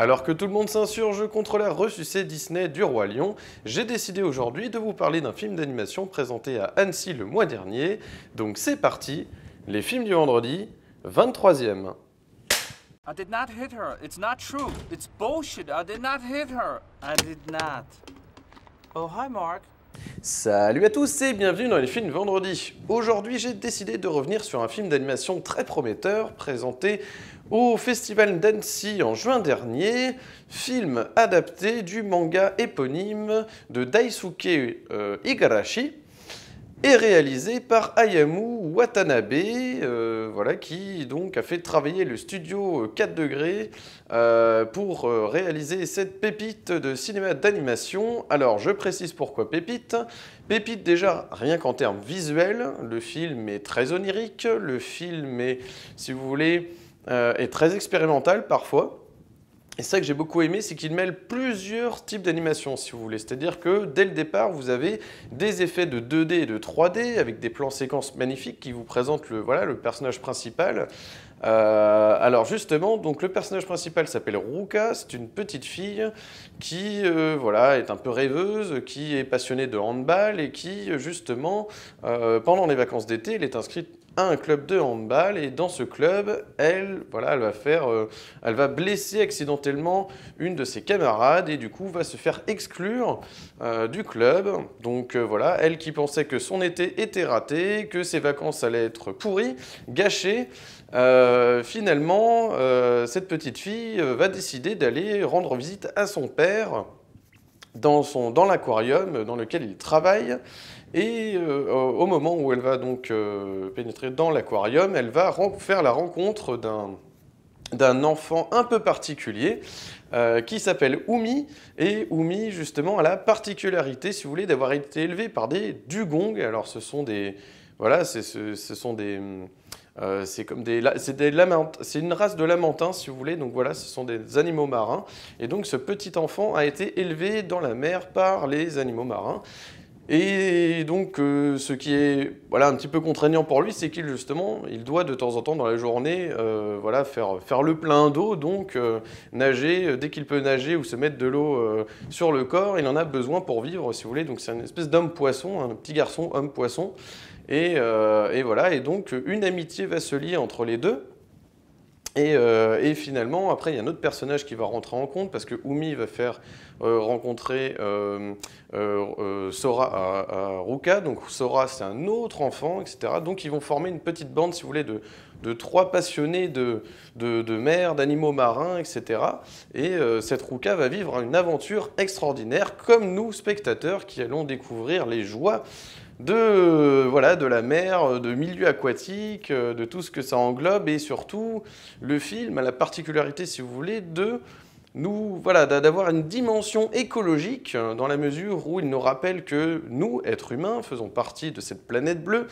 Alors que tout le monde s'insurge contre la ressuscité Disney du Roi Lion, j'ai décidé aujourd'hui de vous parler d'un film d'animation présenté à Annecy le mois dernier. Donc c'est parti, les films du vendredi, 23e. I did not hit her. It's not true. It's bullshit. I did not hit her. I did not. Oh, hi Mark. Salut à tous et bienvenue dans les films vendredi. Aujourd'hui, j'ai décidé de revenir sur un film d'animation très prometteur présenté au festival d'Annecy en juin dernier, film adapté du manga éponyme de Daisuke euh, Igarashi et réalisé par Ayamu Watanabe, euh, voilà, qui donc a fait travailler le studio 4 degrés euh, pour réaliser cette pépite de cinéma d'animation. Alors je précise pourquoi pépite. Pépite déjà, rien qu'en termes visuels, le film est très onirique, le film est, si vous voulez, euh, est et très expérimental parfois. Et ça que j'ai beaucoup aimé, c'est qu'il mêle plusieurs types d'animations, si vous voulez. C'est-à-dire que dès le départ, vous avez des effets de 2D et de 3D avec des plans séquences magnifiques qui vous présentent le, voilà, le personnage principal euh, alors justement, donc le personnage principal s'appelle Ruka, c'est une petite fille qui euh, voilà, est un peu rêveuse, qui est passionnée de handball et qui justement, euh, pendant les vacances d'été, elle est inscrite à un club de handball et dans ce club, elle, voilà, va faire, elle va blesser accidentellement une de ses camarades et du coup va se faire exclure du club. Donc voilà, elle qui pensait que son été était raté, que ses vacances allaient être pourries, gâchées, euh, finalement, euh, cette petite fille euh, va décider d'aller rendre visite à son père dans, son, dans l'aquarium dans lequel il travaille. Et au moment où elle va donc pénétrer dans l'aquarium, elle va faire la rencontre d'un d'un enfant un peu particulier qui s'appelle Oumi. Et Oumi, justement, a la particularité, si vous voulez, d'avoir été élevé par des dugongs. Alors, ce sont des. Voilà, ce sont des. Euh, c'est comme c'est une race de lamantins, si vous voulez. Donc voilà, ce sont des animaux marins. Et donc ce petit enfant a été élevé dans la mer par les animaux marins. Et donc, euh, ce qui est voilà, un petit peu contraignant pour lui, c'est qu'il justement, il doit de temps en temps dans la journée, euh, voilà, faire, le plein d'eau, donc nager dès qu'il peut nager ou se mettre de l'eau sur le corps. Il en a besoin pour vivre, si vous voulez. Donc, c'est une espèce d'homme poisson, un petit garçon homme poisson. Euh, et, voilà, et donc une amitié va se lier entre les deux. Euh, et, finalement, après, il y a un autre personnage qui va rentrer en compte parce que Oumi va faire euh, rencontrer Sora à, Ruka. Donc Sora, c'est un autre enfant, etc. Donc ils vont former une petite bande, si vous voulez, de, trois passionnés de, mer, d'animaux marins, etc. Et cette Ruka va vivre une aventure extraordinaire, comme nous, spectateurs, qui allons découvrir les joies de, voilà, de la mer, de milieu aquatique, euh, de tout ce que ça englobe. Et surtout, le film a la particularité, si vous voulez, de nous, voilà, d'avoir une dimension écologique euh, dans la mesure où il nous rappelle que nous, êtres humains, faisons partie de cette planète bleue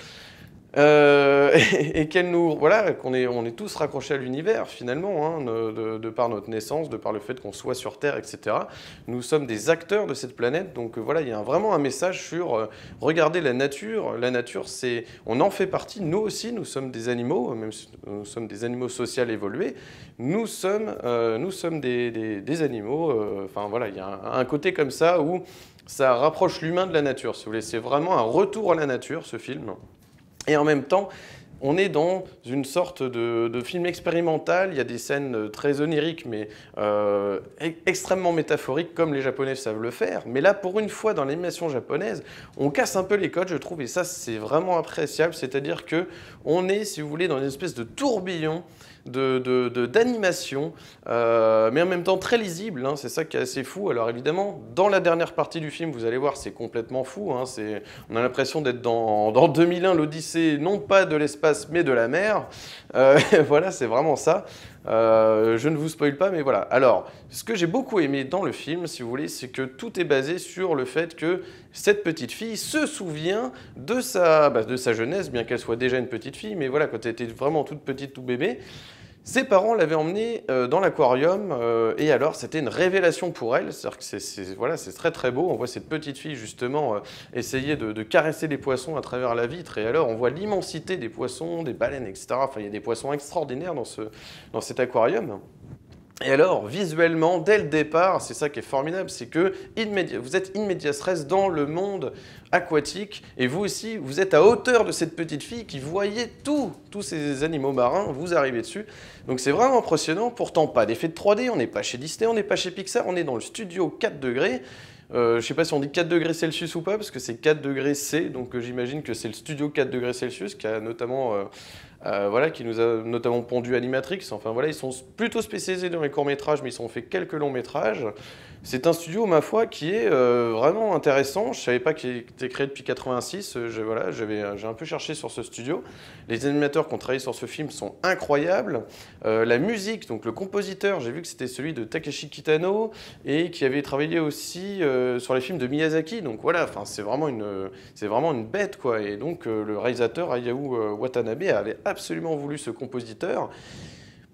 euh, et, nous voilà qu'on est on est tous raccrochés à l'univers finalement hein, de, par notre naissance, de par le fait qu'on soit sur Terre, etc. Nous sommes des acteurs de cette planète, donc euh, voilà il y a vraiment un message sur euh, regardez la nature. La nature c'est on en fait partie. Nous aussi nous sommes des animaux, même si nous sommes des animaux sociaux évolués. Nous sommes nous sommes des, animaux. Enfin voilà il y a un, côté comme ça où ça rapproche l'humain de la nature, si vous C'est vraiment un retour à la nature, ce film. Et en même temps, on est dans une sorte de, film expérimental. Il y a des scènes euh, très oniriques, mais euh, e-, extrêmement métaphoriques, comme les Japonais savent le faire. Mais là, pour une fois, dans l'animation japonaise, on casse un peu les codes, je trouve, et ça, c'est vraiment appréciable. C'est-à-dire que on est, si vous voulez, dans une espèce de tourbillon d'animation, de, euh, mais en même temps très lisible. Hein. c'est ça qui est assez fou. Alors évidemment, dans la dernière partie du film, vous allez voir, c'est complètement fou. Hein. on a l'impression d'être dans, dans 2001, l'Odyssée, non pas de l'espace mais de la mer. Euh, voilà, c'est vraiment ça. Euh, je ne vous spoil pas, mais voilà. Alors, ce que j'ai beaucoup aimé dans le film, si vous voulez, c'est que tout est basé sur le fait que cette petite fille se souvient de sa, bah, de sa jeunesse, bien qu'elle soit déjà une petite fille, mais voilà, quand elle était vraiment toute petite, tout bébé. Ses parents l'avaient emmenée euh, dans l'aquarium euh, et alors c'était une révélation pour elle. cest c'est très très beau. On voit cette petite fille justement euh, essayer de, caresser les poissons à travers la vitre et alors on voit l'immensité des poissons, des baleines, etc. Enfin, il y a des poissons extraordinaires dans cet aquarium. Et alors, visuellement, dès le départ, c'est ça qui est formidable, c'est que vous êtes immédiat stress dans le monde aquatique, et vous aussi, vous êtes à hauteur de cette petite fille qui voyait tout, tous ces animaux marins, vous arrivez dessus. Donc c'est vraiment impressionnant, pourtant pas d'effet de 3D, on n'est pas chez Disney, on n'est pas chez Pixar, on est dans le studio 4 degrés, euh, je ne sais pas si on dit 4 degrés Celsius ou pas, parce que c'est 4 degrés C, donc euh, j'imagine que c'est le studio 4 degrés Celsius qui a notamment, euh, voilà, qui nous a notamment pondu Animatrix. Enfin voilà, ils sont plutôt spécialisés dans les courts métrages, mais ils ont fait quelques longs métrages. C'est un studio, ma foi, qui est euh, vraiment intéressant. Je ne savais pas qu'il était créé depuis 86. Euh, je, voilà, euh, j'ai un peu cherché sur ce studio. Les animateurs qui ont travaillé sur ce film sont incroyables. la musique, donc le compositeur, j'ai vu que c'était celui de Takeshi Kitano et qui avait travaillé aussi sur les films de Miyazaki. Donc voilà, c'est vraiment, une, vraiment une bête. quoi. Et donc le réalisateur Hayao Watanabe avait absolument voulu ce compositeur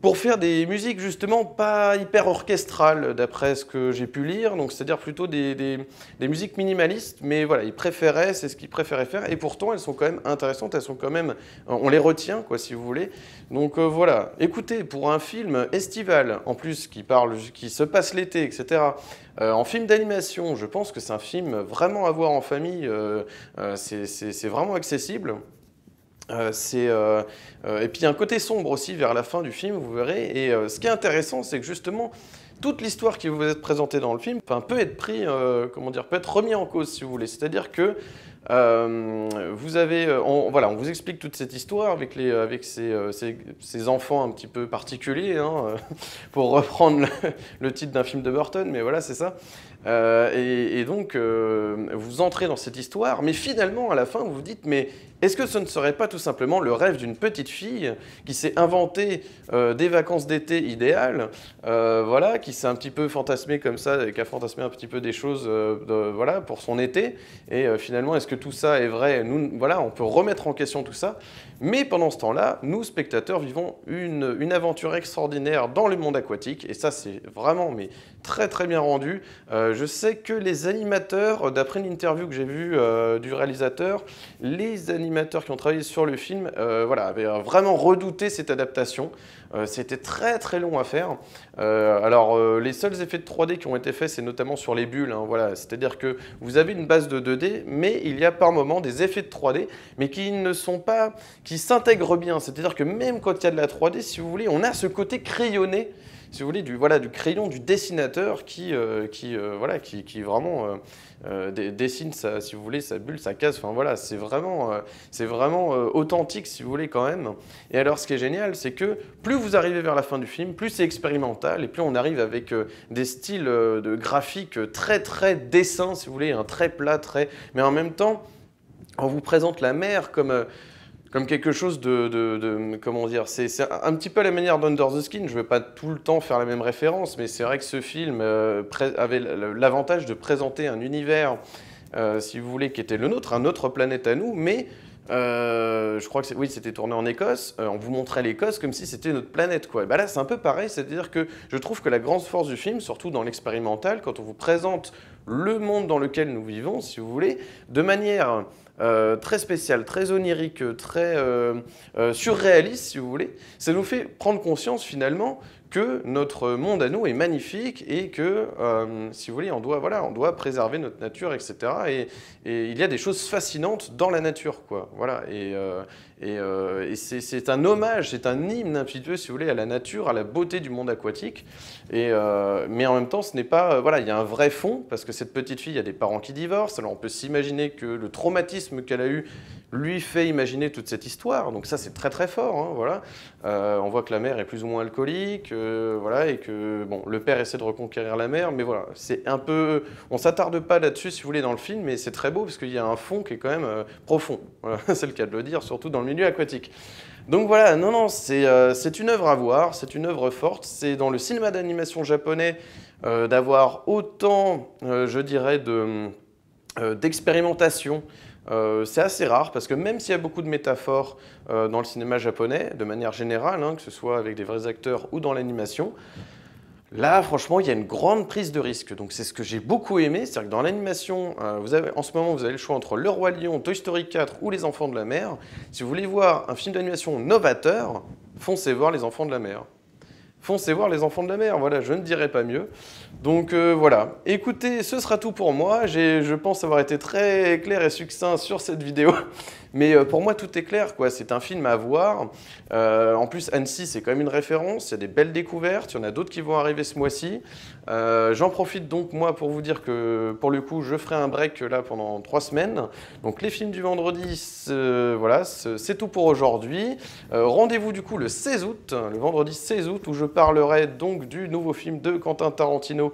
pour faire des musiques justement pas hyper orchestrales, d'après ce que j'ai pu lire, donc c'est-à-dire plutôt des, musiques minimalistes, mais voilà, ils préféraient, c'est ce qu'ils préféraient faire, et pourtant elles sont quand même intéressantes, elles sont quand même, on les retient, quoi, si vous voulez. Donc euh, voilà, écoutez, pour un film estival, en plus, qui parle, qui se passe l'été, etc., euh, en film d'animation, je pense que c'est un film vraiment à voir en famille, euh, c'est vraiment accessible. Euh, euh, euh, et puis il y a un côté sombre aussi vers la fin du film, vous verrez. Et ce qui est intéressant, c'est que justement, toute l'histoire qui vous est présentée dans le film peut être pris, comment dire, peut être remis en cause, si vous voulez. C'est-à-dire que euh, vous avez, euh, on, voilà, on vous explique toute cette histoire avec, les, euh, avec ces, ces, enfants un petit peu particuliers, hein, pour reprendre le, titre d'un film de Burton, mais voilà, c'est ça. et, donc, vous entrez dans cette histoire, mais finalement, à la fin, vous vous dites, mais est-ce que ce ne serait pas tout simplement le rêve d'une petite fille qui s'est inventée des vacances d'été idéales, voilà, qui s'est un petit peu fantasmée comme ça, qui a fantasmé un petit peu des choses voilà, pour son été, et finalement, est-ce que tout ça est vrai voilà, On peut remettre en question tout ça. Mais pendant ce temps-là, nous, spectateurs, vivons une, une aventure extraordinaire dans le monde aquatique. Et ça, c'est vraiment mais très très bien rendu. Euh, je sais que les animateurs, euh, d'après une interview que j'ai vue euh, du réalisateur, les animateurs qui ont travaillé sur le film voilà, avaient vraiment redouté cette adaptation. C'était très très long à faire. alors les seuls effets de 3D qui ont été faits, c'est notamment sur les bulles. Hein, voilà. C'est-à-dire que vous avez une base de 2D, mais il y a par moment des effets de 3D, mais qui ne sont pas, qui s'intègrent bien. C'est-à-dire que même quand il y a de la 3D, si vous voulez, on a ce côté crayonné si vous voulez, du, voilà, du crayon du dessinateur qui, euh, qui, euh, voilà, qui, qui vraiment euh, dessine, sa, si vous voulez, sa bulle, sa case. Enfin voilà, c'est vraiment, c'est vraiment authentique, si vous voulez, quand même. Et alors, ce qui est génial, c'est que plus vous arrivez vers la fin du film, plus c'est expérimental et plus on arrive avec des styles de graphiques très, très dessin si vous voulez, un hein, très plat, très. Mais en même temps, on vous présente la mer comme comme quelque chose de, comment dire, c'est un petit peu la manière d'Under the Skin. Je ne vais pas tout le temps faire la même référence, mais c'est vrai que ce film euh, avait l'avantage de présenter un univers, euh, si vous voulez, qui était le nôtre, un autre planète à nous, mais euh, je crois que oui, c'était tourné en Écosse. on vous montrait l'Écosse comme si c'était notre planète, quoi. Ben là, c'est un peu pareil, c'est-à-dire que je trouve que la grande force du film, surtout dans l'expérimental, quand on vous présente le monde dans lequel nous vivons, si vous voulez, de manière euh, très spécial, très onirique, très euh, euh, surréaliste, si vous voulez, ça nous fait prendre conscience finalement que notre monde à nous est magnifique et que, euh, si vous voulez, on doit, voilà, on doit préserver notre nature, etc. Et, il y a des choses fascinantes dans la nature, quoi. Voilà. Et, euh, et, euh, c'est un hommage, c'est un hymne impitueux, hein, si vous voulez, à la nature, à la beauté du monde aquatique. Et, mais en même temps, ce n'est pas, voilà, il y a un vrai fond parce que cette petite fille, a des parents qui divorcent. Alors on peut s'imaginer que le traumatisme qu'elle a eu lui fait imaginer toute cette histoire. Donc ça, c'est très très fort. Hein, voilà. on voit que la mère est plus ou moins alcoolique euh, voilà et que bon, le père essaie de reconquérir la mère, mais voilà, c'est un peu, on s'attarde pas là-dessus si vous voulez dans le film, mais c'est très beau parce qu'il y a un fond qui est quand même euh, profond. c'est le cas de le dire, surtout dans le milieu aquatique. Donc voilà, non, non, c'est euh, une œuvre à voir, c'est une œuvre forte. C'est dans le cinéma d'animation japonais d'avoir autant, je dirais, d'expérimentation. Euh, c'est assez rare parce que même s'il y a beaucoup de métaphores euh, dans le cinéma japonais, de manière générale, hein, que ce soit avec des vrais acteurs ou dans l'animation, là franchement il y a une grande prise de risque. Donc c'est ce que j'ai beaucoup aimé, c'est-à-dire que dans l'animation, euh, en ce moment vous avez le choix entre Le Roi Lion, Toy Story 4 ou Les Enfants de la Mer. Si vous voulez voir un film d'animation novateur, foncez voir Les Enfants de la Mer foncez voir les enfants de la mer. Voilà, je ne dirais pas mieux. Donc euh, voilà. Écoutez, ce sera tout pour moi. Je pense avoir été très clair et succinct sur cette vidéo. Mais euh, pour moi, tout est clair. quoi. C'est un film à voir. Euh, en plus, Annecy, c'est quand même une référence. Il y a des belles découvertes. Il y en a d'autres qui vont arriver ce mois-ci. Euh, j'en profite donc, moi, pour vous dire que, pour le coup, je ferai un break là pendant trois semaines. Donc, les films du vendredi, voilà, c'est tout pour aujourd'hui. Rendez-vous, du coup, le 16 août, le vendredi 16 août, où je parlerai donc du nouveau film de Quentin Tarantino,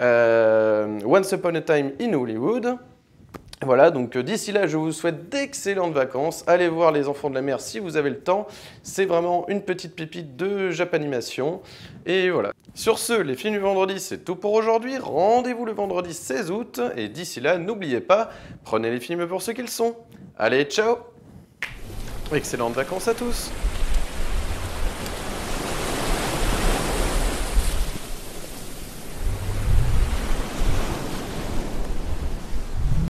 Once Upon a Time in Hollywood. Voilà, donc euh, d'ici là, je vous souhaite d'excellentes vacances. Allez voir Les Enfants de la Mer si vous avez le temps. C'est vraiment une petite pépite de Japanimation. Et voilà. Sur ce, les films du vendredi, c'est tout pour aujourd'hui. Rendez-vous le vendredi 16 août. Et d'ici là, n'oubliez pas, prenez les films pour ce qu'ils sont. Allez, ciao Excellentes vacances à tous